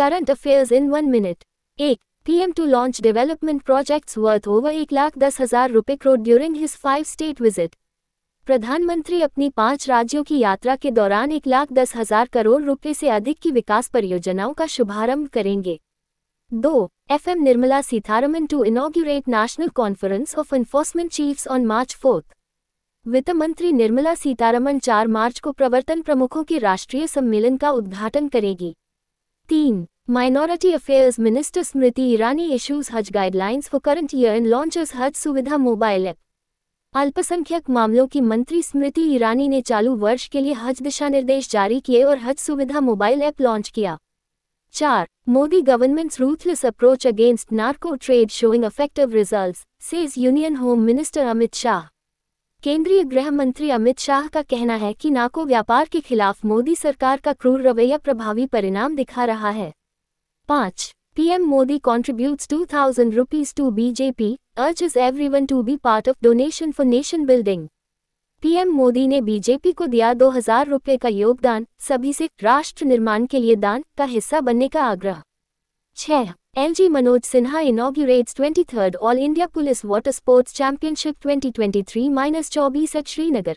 Current affair in one minute एक PM to launch development projects worth over एक लाख दस हजार रुपये crore during his five state visit प्रधानमंत्री अपनी पांच राज्यों की यात्रा के दौरान एक लाख दस हजार करोड़ रुपए से अधिक की विकास परियोजनाओं का शुभारंभ करेंगे दो F M Nirmala Sitharaman to inaugurate national conference of enforcement chiefs on March fourth वित्त मंत्री निर्मला सीतारमन चार मार्च को प्रवर्तन प्रमुखों के राष्ट्रीय सम्मेलन का उद्घाटन करेगी तीन Minority Affairs Minister Smriti Irani issues Hajj guidelines for current year and launches Hajj Suvidha mobile app. अल्पसंख्यक मामलों की मंत्री स्मृति ईरानी ने चालू वर्ष के लिए हज दिशा निर्देश जारी किए और हज सुविधा मोबाइल ऐप लॉन्च किया चार Modi government's ruthless approach against narco trade showing effective results says union home minister Amit Shah केंद्रीय गृह मंत्री अमित शाह का कहना है कि नाको व्यापार के खिलाफ मोदी सरकार का क्रूर रवैया प्रभावी परिणाम दिखा रहा है Modi contribute two thousand rupees to BJP to is every one to be part of donation for nation building PM Modi ने बीजेपी को दिया दो हजार रुपये का योगदान सभी से राष्ट्र निर्माण के लिए दान का हिस्सा बनने का आग्रह छह L G Manoj Sinha inaugurates twenty third all India police water sports championship twenty twenty three minus चौबीस एट श्रीनगर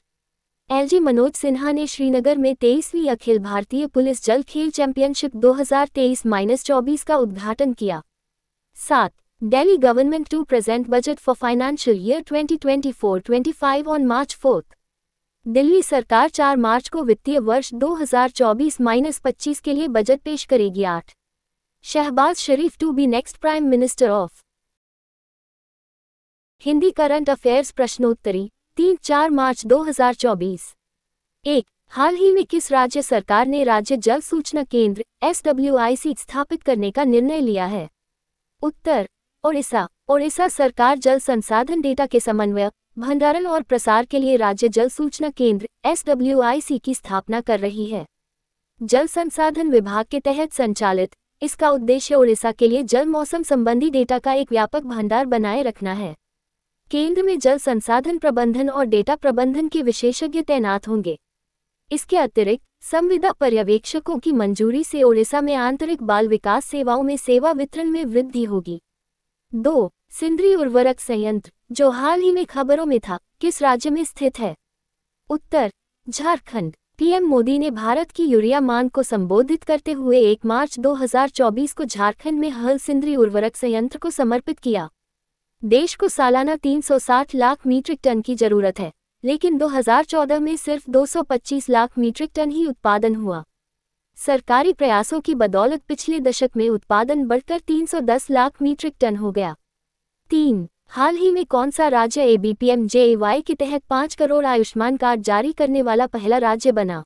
एलजी मनोज सिन्हा ने श्रीनगर में तेईसवीं अखिल भारतीय पुलिस जल खेल चैंपियनशिप 2023-24 का उद्घाटन किया सात Delhi government to present budget for financial year 2024-25 on March fourth Delhi सरकार 4 मार्च को वित्तीय वर्ष 2024-25 के लिए बजट पेश करेगी आठ Shahbaz Sharif to be next prime minister of Hindi current affairs प्रश्नोत्तरी तीन चार मार्च 2024 एक हाल ही में किस राज्य सरकार ने राज्य जल सूचना केंद्र एस स्थापित करने का निर्णय लिया है उत्तर ओडिशा ओडिशा सरकार जल संसाधन डेटा के समन्वय भंडारण और प्रसार के लिए राज्य जल सूचना केंद्र एस की स्थापना कर रही है जल संसाधन विभाग के तहत संचालित इसका उद्देश्य ओडिशा के लिए जल मौसम संबंधी डेटा का एक व्यापक भंडार बनाए रखना है केंद्र में जल संसाधन प्रबंधन और डेटा प्रबंधन के विशेषज्ञ तैनात होंगे इसके अतिरिक्त संविदा पर्यवेक्षकों की मंजूरी से ओडिशा में आंतरिक बाल विकास सेवाओं में सेवा वितरण में वृद्धि होगी दो सिंद्री उर्वरक संयंत्र जो हाल ही में खबरों में था किस राज्य में स्थित है उत्तर झारखंड पीएम मोदी ने भारत की यूरिया मांग को संबोधित करते हुए 1 मार्च 2024 को झारखंड में हल सिंद्री उर्वरक संयंत्र को समर्पित किया देश को सालाना 360 लाख मीट्रिक टन की जरूरत है लेकिन 2014 में सिर्फ 225 लाख मीट्रिक टन ही उत्पादन हुआ सरकारी प्रयासों की बदौलत पिछले दशक में उत्पादन बढ़कर 310 लाख मीट्रिक टन हो गया तीन हाल ही में कौन सा राज्य ए बी के तहत पाँच करोड़ आयुष्मान कार्ड जारी करने वाला पहला राज्य बना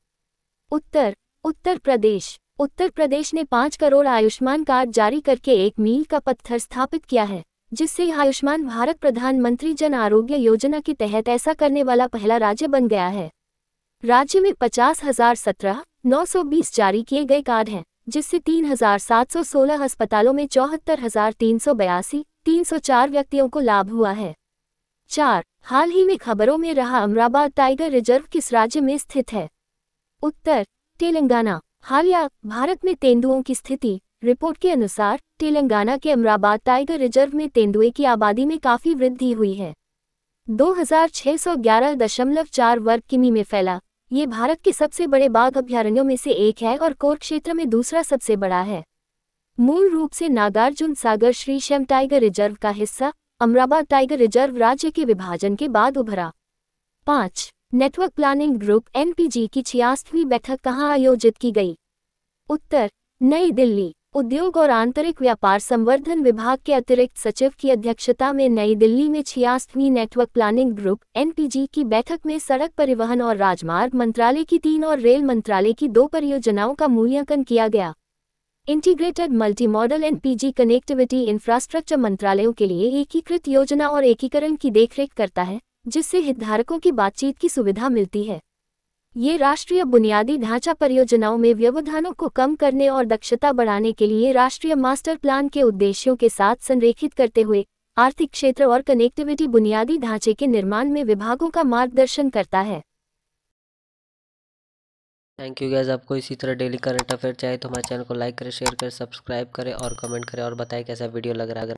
उत्तर उत्तर प्रदेश उत्तर प्रदेश ने पाँच करोड़ आयुष्मान कार्ड जारी करके एक मील का पत्थर स्थापित किया है जिससे आयुष्मान भारत प्रधानमंत्री जन आरोग्य योजना के तहत ऐसा करने वाला पहला राज्य बन गया है राज्य में पचास हजार सत्रह नौ सौ बीस जारी किए गए कार्ड हैं जिससे तीन हजार सात सौ सोलह अस्पतालों में चौहत्तर हजार तीन सौ बयासी तीन सौ चार व्यक्तियों को लाभ हुआ है चार हाल ही में खबरों में रहा अमराबाद टाइगर रिजर्व किस राज्य में स्थित है उत्तर तेलंगाना हालिया भारत में तेंदुओं की स्थिति रिपोर्ट के अनुसार तेलंगाना के अमराबाद टाइगर रिजर्व में तेंदुए की आबादी में काफी वृद्धि हुई है दो वर्ग किमी में फैला ये भारत के सबसे बड़े बाघ अभ्यारण्यों में से एक है और कोर क्षेत्र में दूसरा सबसे बड़ा है मूल रूप से Nagarjuna Sagar Srisailam tiger reserve का हिस्सा अमराबाद टाइगर रिजर्व राज्य के विभाजन के बाद उभरा पाँच नेटवर्क प्लानिंग ग्रुप एनपीजी की छियासठवीं बैठक कहाँ आयोजित की गई उत्तर नई दिल्ली उद्योग और आंतरिक व्यापार संवर्धन विभाग के अतिरिक्त सचिव की अध्यक्षता में नई दिल्ली में छियासठवीं नेटवर्क प्लानिंग ग्रुप एनपीजी की बैठक में सड़क परिवहन और राजमार्ग मंत्रालय की तीन और रेल मंत्रालय की दो परियोजनाओं का मूल्यांकन किया गया integrated multi modal NPG connectivity infrastructure मंत्रालयों के लिए एकीकृत योजना और एकीकरण की देखरेख करता है जिससे हितधारकों की बातचीत की सुविधा मिलती है ये राष्ट्रीय बुनियादी ढांचा परियोजनाओं में व्यवधानों को कम करने और दक्षता बढ़ाने के लिए राष्ट्रीय मास्टर प्लान के उद्देश्यों के साथ संरेखित करते हुए आर्थिक क्षेत्र और कनेक्टिविटी बुनियादी ढांचे के निर्माण में विभागों का मार्गदर्शन करता है थैंक यू गैज़ आपको इसी तरह डेली करंट अफेयर चाहिए तो हमारे चैनल को लाइक करें शेयर करें सब्सक्राइब करें और कमेंट करें और बताएं कैसा वीडियो लग रहा है